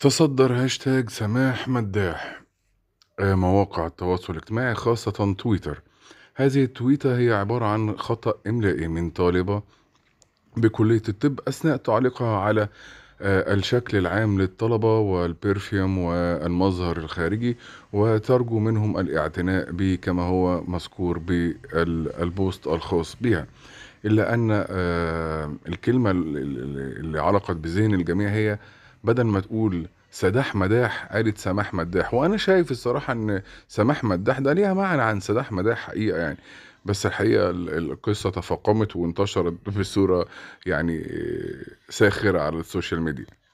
تصدر هاشتاج سماح مداح آه، مواقع التواصل الاجتماعي خاصة تويتر هذه التويتة هي عبارة عن خطأ إملائي من طالبة بكلية الطب أثناء تعليقها على آه، الشكل العام للطلبة والبرفيوم والمظهر الخارجي وترجو منهم الاعتناء به كما هو مذكور بالبوست الخاص بها إلا أن آه، الكلمة اللي علقت بذهن الجميع هي بدل ما تقول سداح مداح قالت سماح مداح وانا شايف الصراحه ان سماح مداح ده ليها معنى عن سداح مداح حقيقه يعني بس الحقيقه القصه تفاقمت وانتشرت بصوره يعني ساخره على السوشيال ميديا